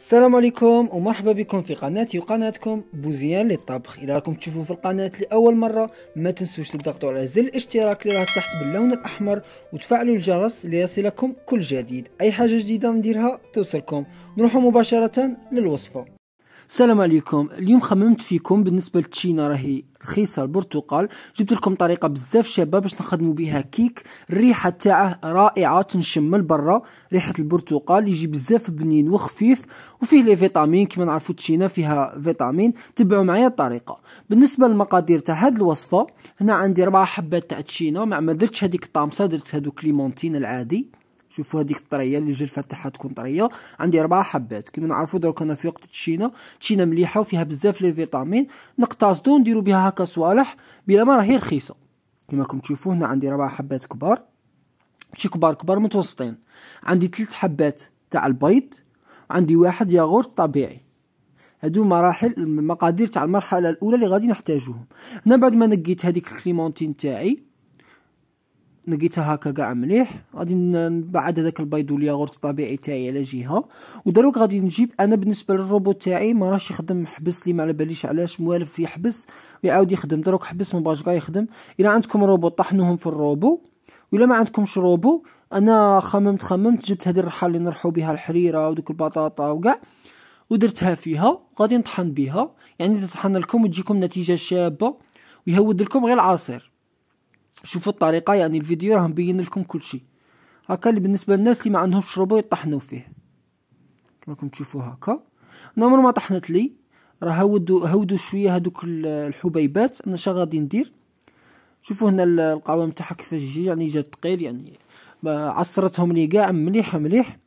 السلام عليكم ومرحبا بكم في قناتي وقناتكم بوزيان للطبخ اذا راكم تشوفوا في القناه لاول مره ما تنسوش تضغطوا على زر الاشتراك اللي راه تحت باللون الاحمر وتفعلوا الجرس ليصلكم كل جديد اي حاجه جديده نديرها توصلكم نروحوا مباشره للوصفه السلام عليكم اليوم خممت فيكم بالنسبه للتشينا راهي رخيصه البرتقال جبت لكم طريقه بزاف شابه باش نخدموا بها كيك الريحه تاعه رائعه تنشم من برا ريحه البرتقال يجي بزاف بنين وخفيف وفيه لي فيتامين كما نعرفوا التشينا فيها فيتامين تبعوا معايا الطريقه بالنسبه للمقادير تاع هذه الوصفه هنا عندي ربع حبات تاع تشينا ما درتش هذيك الطامسه درت هذوك كليمونتين العادي شوفوا هذيك الطريه اللي الجلفه تاعها تكون طريه عندي اربع حبات كيما نعرفوا درك انا في وقت التشينا التشينا مليحه وفيها بزاف لي فيتامين نقتصدو نديرو بها هكا صوالح بلا ما راهي رخيصه كيما راكم تشوفوا هنا عندي اربع حبات كبار ماشي كبار كبار متوسطين عندي ثلاث حبات تاع البيض عندي واحد ياغورت طبيعي هادو مراحل المقادير تاع المرحله الاولى اللي غادي نحتاجوهم هنا بعد ما نقيت هذيك الكليمونتين تاعي نقيتها هكا كاع مليح غادي نبعد هذاك البيض والياغورت الطبيعي تاعي على جهه ودروك غادي نجيب انا بالنسبه للروبوت تاعي ما راهش يخدم حبس لي ما على باليش علاش موالف يحبس ويعاود يخدم دروك حبس ما باش يخدم الا عندكم روبوت طحنوهم في الروبو ولا ما عندكمش روبو انا خممت خممت جبت هذه الرحال اللي نرحو بها الحريره ودوك البطاطا وكاع ودرتها فيها غادي نطحن بها يعني تطحن لكم وتجيكم نتيجه شابه ويهود لكم غير العصير شوفوا الطريقه يعني الفيديو راه مبين لكم كل شيء هكا اللي بالنسبه للناس اللي ما عندهمش شربوا يطحنوا فيه كما راكم تشوفوا هكا نمر ما طحنت لي راه هودو هودو شويه هذوك الحبيبات انا شنو غادي ندير شوفوا هنا القوام تاعها كيفاش جي يعني جا ثقيل يعني عصرتهم لي كاع مليح مليح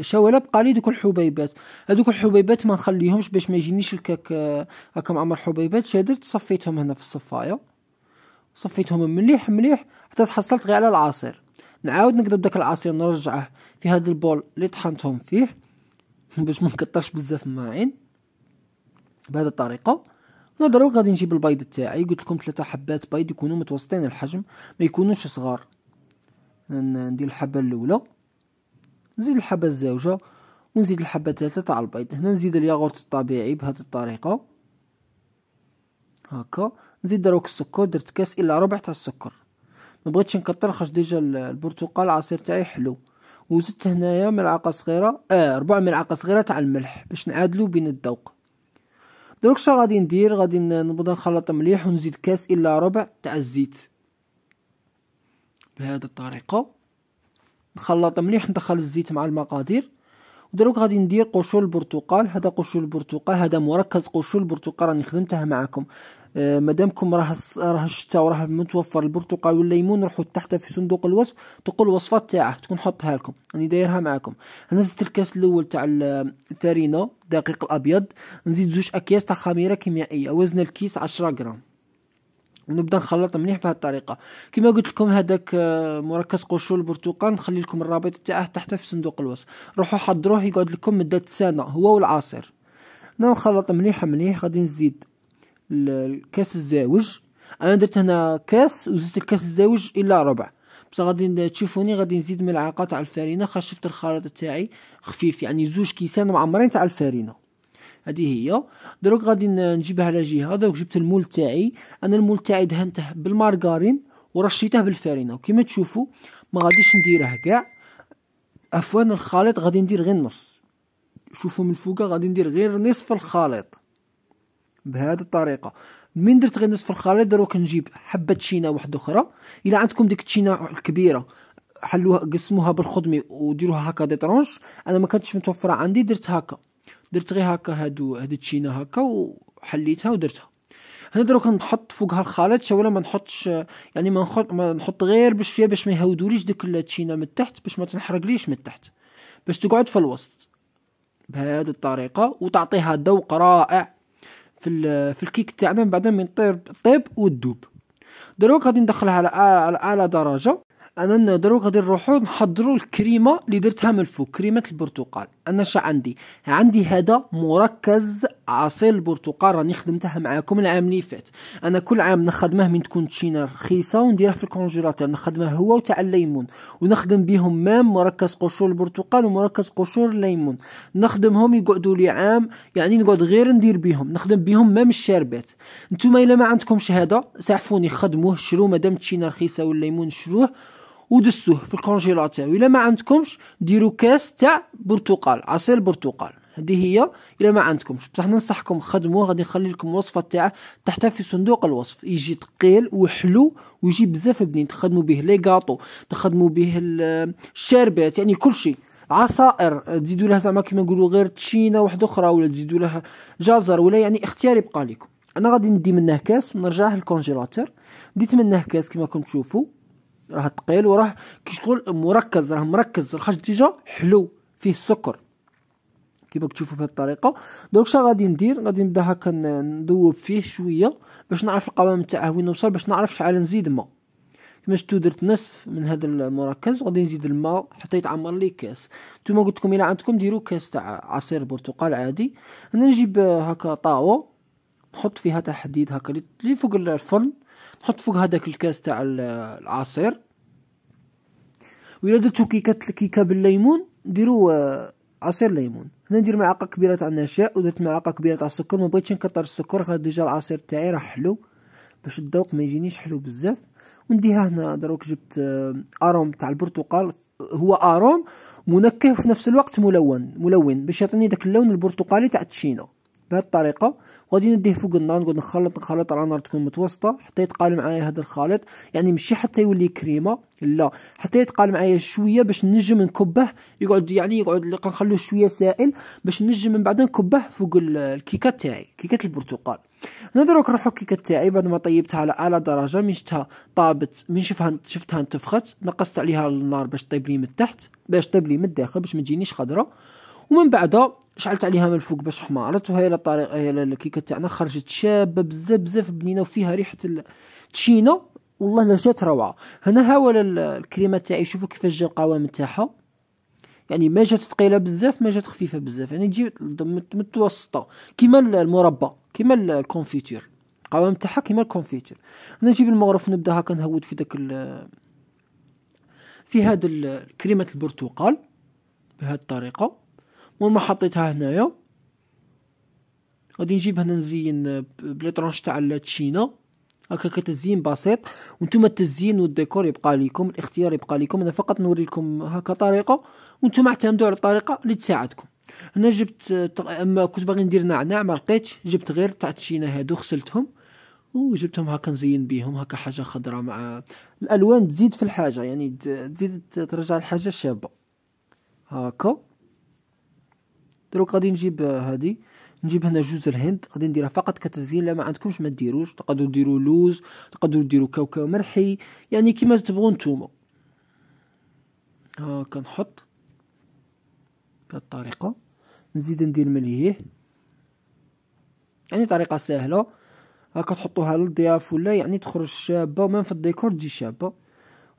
شاولا بقى لي دوك الحبيبات هذوك الحبيبات ما نخليهمش باش ما يجينيش الكاك آه، هكا معمر حبيبات شادرت صفيتهم هنا في الصفايه صفيتهم مليح مليح حتى تحصلت غير على العصير نعاود نقلب داك العصير نرجعه في هاد البول اللي طحنتهم فيه باش ما نكثرش بزاف الماعين بهذه الطريقه نضرو غادي نجيب البيض تاعي قلت لكم ثلاثه حبات بيض يكونوا متوسطين الحجم ما يكونوش صغار ندير الحبه الاولى نزيد الحبه الزوجه ونزيد الحبه الثالثه تاع البيض هنا نزيد الياغورت الطبيعي بهذه الطريقه هكا نزيد دروك السكر درت كاس الا ربع تاع السكر ما بغيتش نكثر خاطر ديجا البرتقال العصير تاعي حلو وزدت هنايا ملعقه صغيره اه ربع ملعقه صغيره تاع الملح باش نعادلو بين الذوق دروك شنو غادي ندير غادي نبدا نخلط مليح ونزيد كاس الا ربع تاع الزيت بهذه الطريقه نخلط مليح ندخل الزيت مع المقادير ودروك غادي ندير قشور البرتقال هذا قشور البرتقال هذا مركز قشور البرتقال راني خدمته معكم آه مادامكم راه راه الشتا وراه متوفر البرتقال والليمون روحوا تحت في صندوق الوصف تقول الوصفات تاعه تكون حطها لكم راني دايرها معكم نزلت الكاس الاول تاع الفارينو الدقيق الابيض نزيد زوج اكياس تاع خميره كيميائيه وزن الكيس 10 غرام نبدا نخلط مليح بهذه الطريقه كما قلت لكم هذاك آه، مركز قشور البرتقال نخلي لكم الرابط تاعه تحت في صندوق الوصف روحوا حضروه يقعد لكم مده سنه هو والعصير انا نخلط مليح مليح غادي نزيد الكاس الزاوج انا درت هنا كاس وزدت الكاس الزاوج الى ربع بصح غادي تشوفوني غادي نزيد ملعقه تاع الفارينه خاطر شفت الخليط تاعي خفيف يعني زوج كيسان معمرين تاع الفارينه هذه هي دروك غادي نجيبها على جهه دروك جبت المول تاعي انا المول تاعي دهنته بالمارغارين ورشيته بالفارينه وكما تشوفوا ما غاديش نديره كاع عفوا الخليط غادي ندير غير النص شوفوا من فوق غادي ندير غير نصف الخليط بهذه الطريقه من درت غير نصف الخليط دروك نجيب حبه تشينا واحده اخرى الا عندكم ديك التشينا الكبيره حلوها قسموها بالخضمي وديروها هكا دي طرونش انا ما كانتش متوفره عندي درت هكا درت غير هكا هادو هاد التشينه هكا وحليتها ودرتها هنا دروك نحط فوقها الخليط ولا ما نحطش يعني ما نحط ما نحط غير بشويه باش ما يهودوليش ديك التشينه من التحت باش ما تنحرقليش من التحت باش تقعد في الوسط بهذه الطريقه وتعطيها ذوق رائع في في الكيك تاعنا من بعد من يطير طيب وتذوب دروك غادي ندخلها على على اعلى درجه انا دروك غادي نروحو نحضروا الكريمه اللي درتها من الفوق كريمه البرتقال النشأة عندي عندي هذا مركز عصير البرتقال راني خدمتها معاكم العام اللي فات انا كل عام نخدمه من تكون تشينا رخيصه ونديرها في الكونجيلاتور نخدمه هو وتاع الليمون ونخدم بهم مام مركز قشور البرتقال ومركز قشور الليمون نخدمهم يقعدوا لي عام يعني نقعد غير ندير بهم نخدم بهم مام الشربات نتوما الا ما عندكمش هذا سعفوني خدموه شروه مادام تشينا رخيصه والليمون شروه ودسوه في الكونجيلاتور الا ما عندكمش ديروا كاس تاع برتقال عصير برتقال هذه هي الى ما عندكمش بصح ننصحكم خدموه غادي نخلي لكم الوصفه تاعه تحت في صندوق الوصف يجي ثقيل وحلو ويجي بزاف بنين تخدموا به لي غاطو تخدموا به الشربات يعني كل شيء عصائر تزيدوا لها زعما كيما نقولوا غير تشينا واحده اخرى ولا تزيدوا لها جزر ولا يعني اختيار يبقى لكم انا غادي ندي منه كاس ونرجع للكونجيلاتور ديت منه كاس كيما كنت تشوفوا راه ثقيل وراه كي شغل مركز راه مركز الخش ديجا حلو فيه السكر كيما كتشوفوا بهذه الطريقه دونك شنو غادي ندير غادي نبدا هكا ندوب فيه شويه باش نعرف القوام تاعه وين نوصل باش نعرف شحال نزيد ما كما شفتوا درت نصف من هذا المركز غادي نزيد الماء حتى يتعمر لي كاس نتوما قلت لكم الى عندكم ديروا كاس تاع عصير برتقال عادي انا نجيب هكا طاوه نحط فيها تحديد هكا اللي فوق الفرن نحط فوق هذاك الكاس تاع العصير ويلا درتو كيكة الكيكه بالليمون ديروا آه، عصير ليمون هنا ندير معلقه كبيره تاع النشاء ودرت معلقه كبيره تاع السكر ما بغيتش نكثر السكر خاطر ديجا العصير تاعي راه حلو باش الذوق ما يجينيش حلو بزاف ونديها هنا دروك جبت آه، اروم تاع البرتقال هو اروم منكه في نفس الوقت ملون ملون باش يعطيني داك اللون البرتقالي تاع التشينه بهذه الطريقه وغادي نديه فوق النار نقعد نخلط نخلط على نار تكون متوسطه حتى يتقال معايا هذا الخليط يعني ماشي حتى يولي كريمه لا حتى يتقال معايا شويه باش نجم نكبه يقعد يعني يقعد كنخلوه شويه سائل باش نجم من بعد نكبه فوق الكيكه تاعي كيكه البرتقال انا دروك نروحو الكيكه تاعي بعد ما طيبتها على اعلى درجه من شتها طابت من شفتها شفتها انتفخت نقصت عليها النار باش طيب لي من تحت باش طيب لي من الداخل باش ما تجينيش خضره ومن بعد شعلت عليها من الفوق باش حمارت وهي الطريقه هي الكيكه تاعنا خرجت شابه بزاف بزاف بنينه وفيها ريحه التشينه والله لا جات روعه هنا هو الكريمه تاعي شوفوا كيفاش جا القوام تاعها يعني ما جات ثقيله بزاف ما جات خفيفه بزاف يعني تجي متوسطه كيما المربى كيما الكونفيتير القوام تاعها كيما الكونفيتير انا نجيب المغرف نبدا هكا نهود في داك في هاد الكريمه البرتقال بهذه الطريقه المهم حطيتها هنايا غادي نجيب هنا نزين آه، بليطرونش تاع التشينا هكا كتزين بسيط وانتم التزيين والديكور يبقى لكم الاختيار يبقى لكم انا فقط نوري لكم هكا طريقه وانتم اعتمدوا على الطريقه اللي تساعدكم هنا جبت آه، اما كنت باغي ندير نعناع ما لقيتش جبت غير تاع التشينا هادو غسلتهم وجبتهم هكا نزين بيهم هكا حاجه خضراء مع الالوان تزيد في الحاجه يعني تزيد ترجع الحاجه شابه هكا دروك غادي نجيب آه، هادي نجيب هنا جزر هند غادي نديرها فقط كتزيين لا ما عندكمش ما ديروش تقدروا ديروا لوز تقدروا ديروا كاوكاو مرحي يعني كيما تبغوا نتوما ها كنحط بهذه الطريقه نزيد ندير مليح يعني طريقه سهله هاكا تحطوها للضياف ولا يعني تخرج شابه ومن في الديكور تجي شابه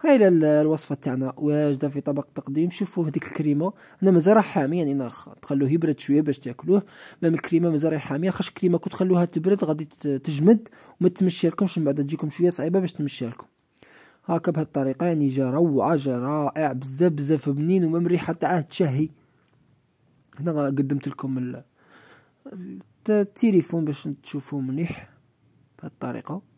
هاي الوصفه تاعنا واجده في طبق تقديم شوفوا هذيك الكريمه انا مازال راه حامي يعني انا تخلوه يبرد شويه باش تاكلوه مام الكريمه مازال راهي حاميه خاش الكريمه كنت تخلوها تبرد غادي تجمد وما تمشي لكمش من بعد تجيكم شويه صعيبه باش تمشي لكم هاكا بهذه الطريقه يعني جا روعه جا رائع بزاف بزاف بنين ومام ريحه تاعه تشهي هنا قدمت لكم التليفون باش تشوفوه مليح بهذه الطريقه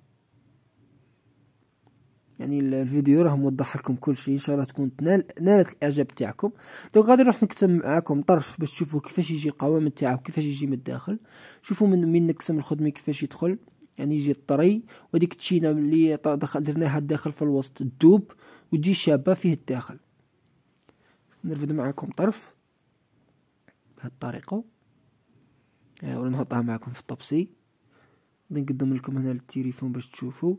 يعني الفيديو راه موضح لكم كل شيء ان شاء الله تكون تنال نالت الاعجاب تاعكم دونك غادي نروح نكتم معاكم طرف باش تشوفوا كيفاش يجي القوام تاعو كيفاش يجي من الداخل شوفوا من من نقسم الخدمه كيفاش يدخل يعني يجي الطري وديك التشينه اللي دخل درناها الداخل في الوسط الدوب وتجي شابه فيه الداخل نرفد معاكم طرف بهذه الطريقه ونحطها معكم معاكم في الطبسي نقدم لكم هنا التليفون باش تشوفوا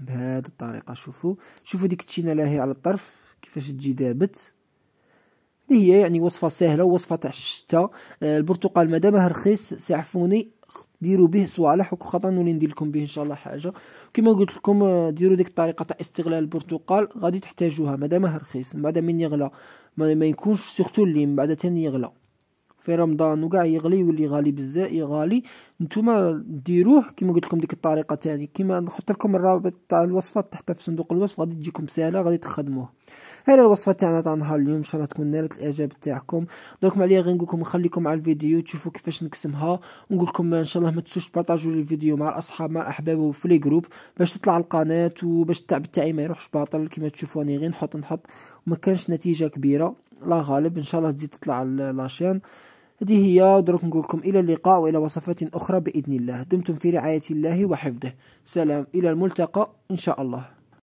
بهذه الطريقه شوفوا شوفوا ديك التشينه لاهي على الطرف كيفاش تجي دابت اللي هي يعني وصفه سهله ووصفه تاع الشتاء آه، البرتقال مادامه رخيص ساعفوني ديروا به صوالح وخطا نولي ندير لكم به ان شاء الله حاجه كما قلت لكم آه، ديروا ديك الطريقه تاع استغلال البرتقال غادي تحتاجوها مادامه رخيص من بعد من يغلى ما, ما يكونش سورتو اللي من بعد تاني يغلى في رمضان وكاع يغلي يولي غالي بزاف يغالي نتوما ديروه كما قلت لكم ديك الطريقه تاني كما نحط لكم الرابط تاع الوصفه تحت في صندوق الوصف غادي تجيكم سهله غادي تخدموه هذه الوصفه تاعنا تاع نهار اليوم ان شاء الله تكون نالت الاعجاب تاعكم دركم عليا غير نقول لكم نخليكم على الفيديو تشوفوا كيفاش نقسمها ونقول لكم ان شاء الله ما تنسوش تبارطاجوا الفيديو مع الاصحاب مع الاحباب وفي لي جروب باش تطلع القناه وباش التعب تاعي ما يروحش باطل كما تشوفوني غير نحط نحط وما كانش نتيجه كبيره لا غالب ان شاء الله تزيد تطلع لاشين هذه هي نقول لكم إلى اللقاء وإلى وصفات أخرى بإذن الله دمتم في رعاية الله وحفظه سلام إلى الملتقى إن شاء الله